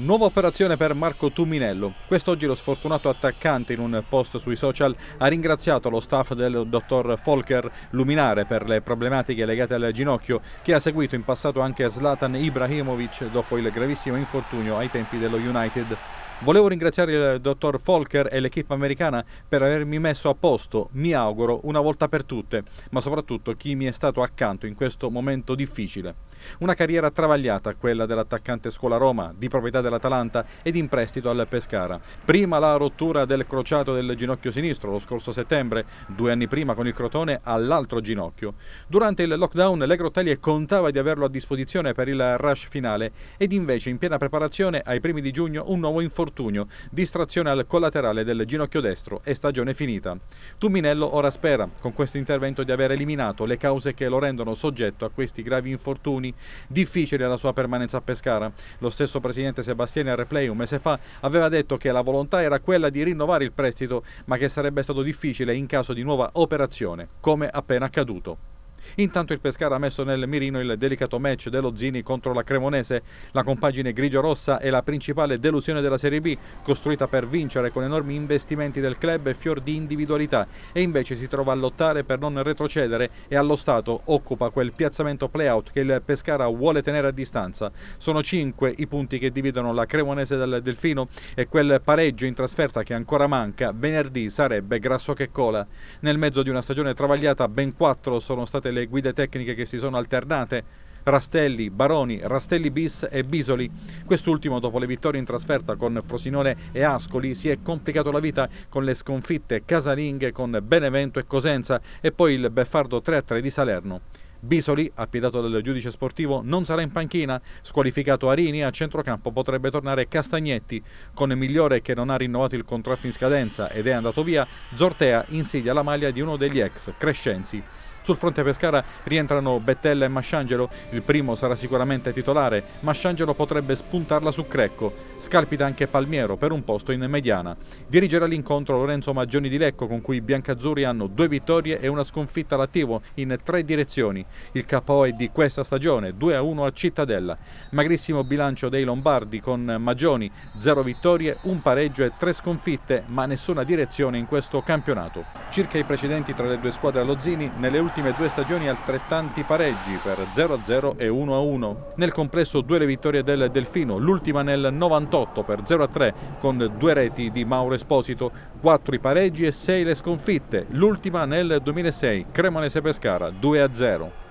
Nuova operazione per Marco Tuminello. Quest'oggi lo sfortunato attaccante in un post sui social ha ringraziato lo staff del dottor Folker Luminare per le problematiche legate al ginocchio che ha seguito in passato anche Zlatan Ibrahimovic dopo il gravissimo infortunio ai tempi dello United. Volevo ringraziare il dottor Folker e l'equipe americana per avermi messo a posto, mi auguro, una volta per tutte, ma soprattutto chi mi è stato accanto in questo momento difficile. Una carriera travagliata, quella dell'attaccante scuola Roma, di proprietà dell'Atalanta ed in prestito al Pescara. Prima la rottura del crociato del ginocchio sinistro lo scorso settembre, due anni prima con il Crotone all'altro ginocchio. Durante il lockdown Legro Taglie contava di averlo a disposizione per il rush finale ed invece in piena preparazione ai primi di giugno un nuovo informatore infortunio, distrazione al collaterale del ginocchio destro e stagione finita. Tuminello ora spera, con questo intervento, di aver eliminato le cause che lo rendono soggetto a questi gravi infortuni. Difficile la sua permanenza a Pescara. Lo stesso presidente Sebastiani a replay un mese fa aveva detto che la volontà era quella di rinnovare il prestito, ma che sarebbe stato difficile in caso di nuova operazione, come appena accaduto. Intanto il Pescara ha messo nel mirino il delicato match dello Zini contro la Cremonese. La compagine grigio-rossa è la principale delusione della Serie B, costruita per vincere con enormi investimenti del club e fior di individualità e invece si trova a lottare per non retrocedere e allo Stato occupa quel piazzamento play-out che il Pescara vuole tenere a distanza. Sono cinque i punti che dividono la Cremonese dal Delfino e quel pareggio in trasferta che ancora manca venerdì sarebbe grasso che cola. Nel mezzo di una stagione travagliata ben quattro sono state le le guide tecniche che si sono alternate Rastelli, Baroni, Rastelli bis e Bisoli. Quest'ultimo, dopo le vittorie in trasferta con Frosinone e Ascoli, si è complicato la vita con le sconfitte casalinghe con Benevento e Cosenza e poi il beffardo 3-3 di Salerno. Bisoli, appiedato dal giudice sportivo, non sarà in panchina. Squalificato Arini, a centrocampo potrebbe tornare Castagnetti. Con Migliore, che non ha rinnovato il contratto in scadenza ed è andato via, Zortea insidia la maglia di uno degli ex, Crescenzi. Sul fronte Pescara rientrano Bettella e Masciangelo, il primo sarà sicuramente titolare, Masciangelo potrebbe spuntarla su Crecco, scalpita anche Palmiero per un posto in mediana. Dirigerà l'incontro Lorenzo Maggioni di Lecco con cui i biancazzurri hanno due vittorie e una sconfitta all'attivo in tre direzioni. Il capo è di questa stagione, 2-1 a Cittadella. Magrissimo bilancio dei Lombardi con Maggioni, zero vittorie, un pareggio e tre sconfitte, ma nessuna direzione in questo campionato. Circa i precedenti tra le due squadre allo Zini, nelle ultime ultime due stagioni altrettanti pareggi per 0-0 e 1-1. Nel complesso due le vittorie del Delfino, l'ultima nel 98 per 0-3 con due reti di Mauro Esposito, quattro i pareggi e sei le sconfitte, l'ultima nel 2006 Cremonese-Pescara 2-0.